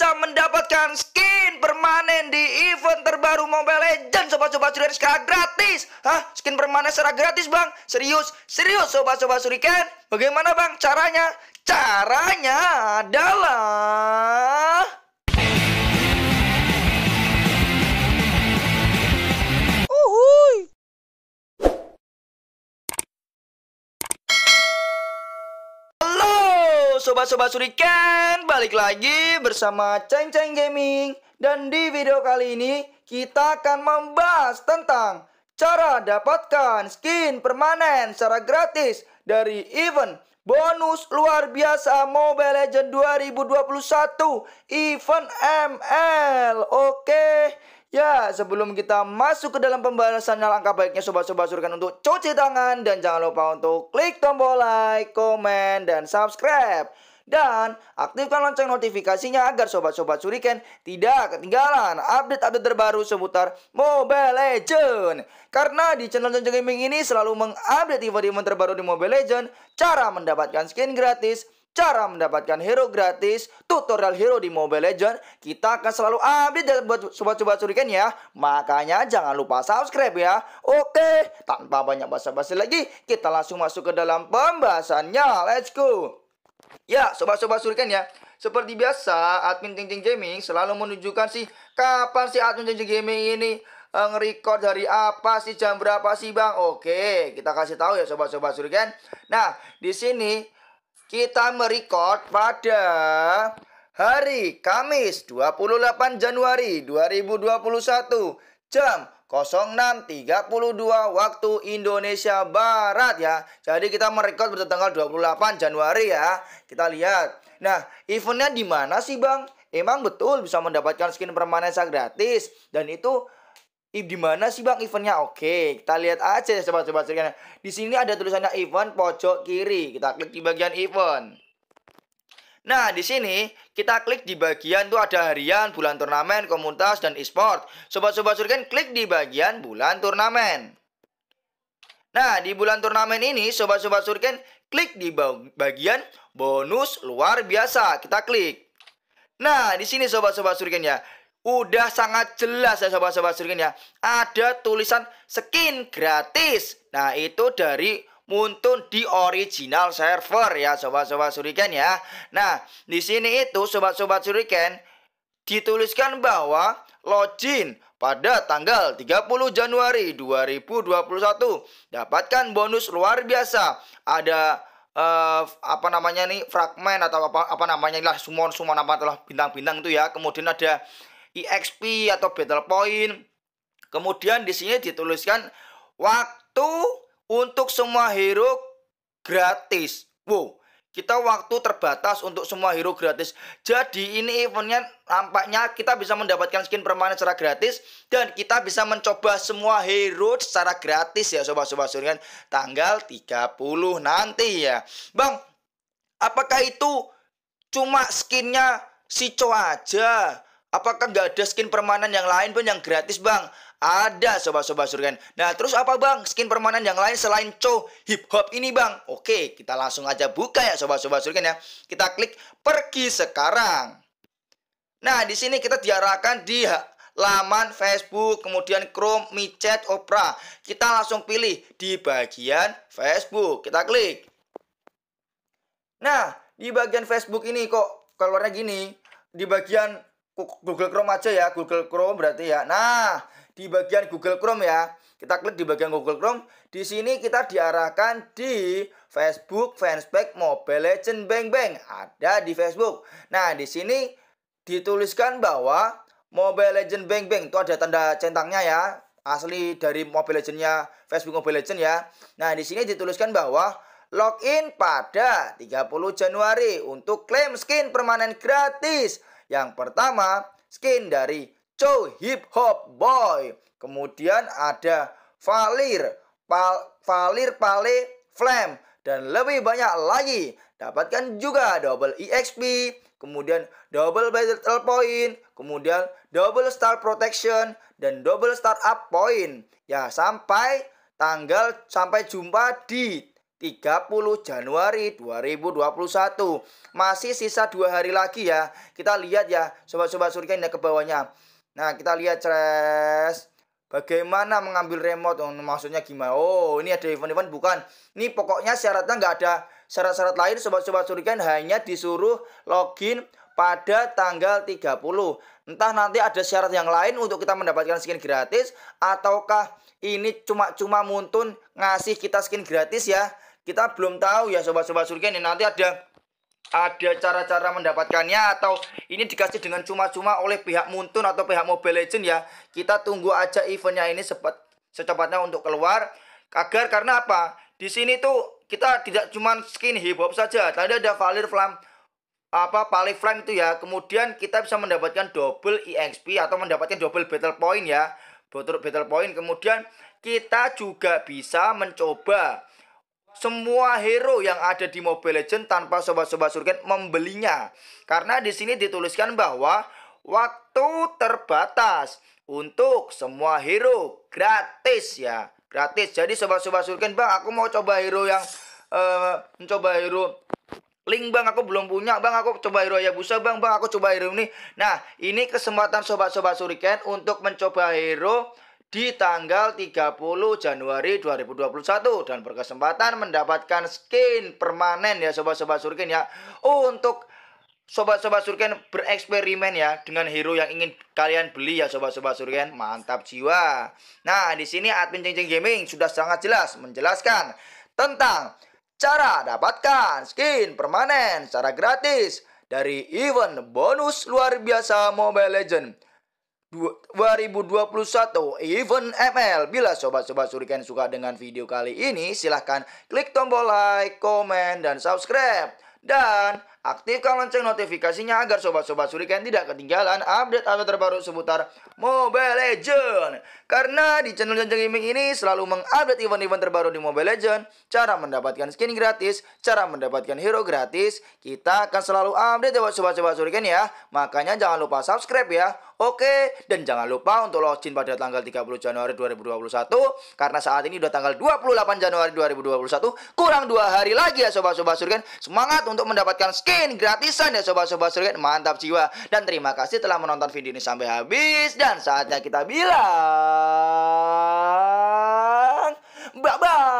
bisa mendapatkan skin permanen di event terbaru Mobile Legends sobat-sobat Suriken secara gratis. Hah? Skin permanen secara gratis, Bang? Serius? Serius sobat-sobat Suriken? Bagaimana, Bang? Caranya? Caranya adalah Uhuy. Halo, sobat-sobat Suriken balik lagi bersama Ceng Ceng Gaming Dan di video kali ini kita akan membahas tentang Cara dapatkan skin permanen secara gratis dari event Bonus luar biasa Mobile Legend 2021 event ML Oke Ya, sebelum kita masuk ke dalam pembahasan langkah baiknya sobat-sobat surkan untuk cuci tangan dan jangan lupa untuk klik tombol like, komen, dan subscribe dan aktifkan lonceng notifikasinya agar sobat-sobat Suriken tidak ketinggalan update-update terbaru seputar Mobile Legend. Karena di channel Jojo Gaming ini selalu mengupdate event-event terbaru di Mobile Legend, cara mendapatkan skin gratis, cara mendapatkan hero gratis, tutorial hero di Mobile Legend, kita akan selalu update buat sobat-sobat Suriken ya. Makanya jangan lupa subscribe ya. Oke, tanpa banyak basa-basi lagi, kita langsung masuk ke dalam pembahasannya. Let's go. Ya, sobat-sobat surikan ya. Seperti biasa, admin Ting Ting Gaming selalu menunjukkan sih kapan sih admin Ting Ting Gaming ini eh, ngerekord dari apa sih jam berapa sih bang? Oke, kita kasih tahu ya sobat-sobat surikan. Nah, di sini kita merecord pada hari Kamis 28 Januari 2021 jam 06.32 waktu Indonesia Barat ya. Jadi kita merekod pada tanggal 28 Januari ya. Kita lihat. Nah, eventnya di mana sih Bang? Emang betul bisa mendapatkan skin permanen secara gratis dan itu di mana sih Bang eventnya? Oke, kita lihat aja coba coba Di sini ada tulisannya event pojok kiri. Kita klik di bagian event. Nah, di sini kita klik di bagian tuh ada harian, bulan turnamen, komunitas, dan e-sport. Sobat-sobat Surgen klik di bagian bulan turnamen. Nah, di bulan turnamen ini sobat-sobat Surgen klik di bagian bonus luar biasa. Kita klik. Nah, di sini sobat-sobat Surgen ya, udah sangat jelas ya sobat-sobat Surgen ya. Ada tulisan skin gratis. Nah, itu dari muntun di original server ya sobat-sobat Suriken ya. Nah, di sini itu sobat-sobat Suriken dituliskan bahwa login pada tanggal 30 Januari 2021 dapatkan bonus luar biasa. Ada uh, apa namanya nih fragmen atau apa apa namanya lah sumon sumon apa telah bintang-bintang itu ya. Kemudian ada EXP atau battle point. Kemudian di sini dituliskan waktu untuk semua hero gratis. Wow, kita waktu terbatas untuk semua hero gratis. Jadi ini eventnya nampaknya kita bisa mendapatkan skin permanen secara gratis dan kita bisa mencoba semua hero secara gratis ya sobat-sobat surian tanggal 30 nanti ya. Bang, apakah itu cuma skinnya si Cho aja? Apakah nggak ada skin permanen yang lain pun yang gratis bang? Ada sobat-sobat surgen. Nah terus apa bang skin permanen yang lain selain cow hip hop ini bang? Oke kita langsung aja buka ya sobat-sobat surgen ya. Kita klik pergi sekarang. Nah di sini kita diarahkan di laman Facebook, kemudian Chrome, micet, Opera. Kita langsung pilih di bagian Facebook. Kita klik. Nah, di bagian Facebook ini kok keluarnya gini. Di bagian Google Chrome aja ya, Google Chrome berarti ya. Nah, di bagian Google Chrome ya, kita klik di bagian Google Chrome. Di sini kita diarahkan di Facebook Fanspage Mobile Legend Bang Bang. Ada di Facebook. Nah, di sini dituliskan bahwa Mobile Legend Bang Bang itu ada tanda centangnya ya asli dari Mobile Legendnya Facebook Mobile Legend ya. Nah di sini dituliskan bahwa login pada 30 Januari untuk klaim skin permanen gratis yang pertama, skin dari Cho Hip Hop Boy. Kemudian ada Valir, Pal, Valir Pale Flame. Dan lebih banyak lagi. Dapatkan juga double EXP, kemudian double battle point, kemudian double star protection, dan double startup point. Ya, sampai tanggal sampai jumpa di 30 Januari 2021 Masih sisa dua hari lagi ya Kita lihat ya Sobat-sobat surga ini ke bawahnya Nah kita lihat stress Bagaimana mengambil remote oh, Maksudnya gimana Oh ini ada event-event bukan Ini pokoknya syaratnya nggak ada Syarat-syarat lain sobat-sobat surga hanya disuruh login pada tanggal 30 Entah nanti ada syarat yang lain untuk kita mendapatkan skin gratis Ataukah ini cuma-cuma muntun ngasih kita skin gratis ya kita belum tahu ya sobat-sobat surga ini nanti ada ada cara-cara mendapatkannya atau ini dikasih dengan cuma-cuma oleh pihak Muntun atau pihak Mobile Legend ya. Kita tunggu aja eventnya ini sepet, secepatnya untuk keluar agar karena apa? Di sini tuh kita tidak cuma skin hip hop saja, tadi ada Valir Flam apa Paliflame itu ya. Kemudian kita bisa mendapatkan double EXP atau mendapatkan double battle point ya. Battle battle point. Kemudian kita juga bisa mencoba semua hero yang ada di Mobile Legend tanpa sobat-sobat surgen membelinya. Karena di sini dituliskan bahwa waktu terbatas untuk semua hero gratis ya. Gratis. Jadi sobat-sobat surgen, Bang, aku mau coba hero yang uh, mencoba hero link bang aku belum punya bang aku coba hero ya busa bang bang aku coba hero ini nah ini kesempatan sobat-sobat suriken untuk mencoba hero di tanggal 30 Januari 2021 dan berkesempatan mendapatkan skin permanen ya sobat-sobat surkin ya untuk sobat-sobat surken bereksperimen ya dengan hero yang ingin kalian beli ya sobat-sobat surken mantap jiwa nah di sini admin cincin gaming sudah sangat jelas menjelaskan tentang cara dapatkan skin permanen secara gratis dari event bonus luar biasa Mobile Legend 2021 event ML. Bila sobat-sobat Suriken suka dengan video kali ini, silahkan klik tombol like, komen, dan subscribe. Dan Aktifkan lonceng notifikasinya agar sobat-sobat Suriken tidak ketinggalan update-update terbaru seputar Mobile Legend. Karena di channel Janjang Gaming ini selalu mengupdate event-event terbaru di Mobile Legend. cara mendapatkan skin gratis, cara mendapatkan hero gratis. Kita akan selalu update ya buat sobat-sobat Suriken ya. Makanya jangan lupa subscribe ya. Oke, dan jangan lupa untuk login pada tanggal 30 Januari 2021 karena saat ini udah tanggal 28 Januari 2021 kurang dua hari lagi ya sobat-sobat Suriken. Semangat untuk mendapatkan skin mungkin gratisan ya sobat-sobat surga mantap jiwa dan terima kasih telah menonton video ini sampai habis dan saatnya kita bilang bye bye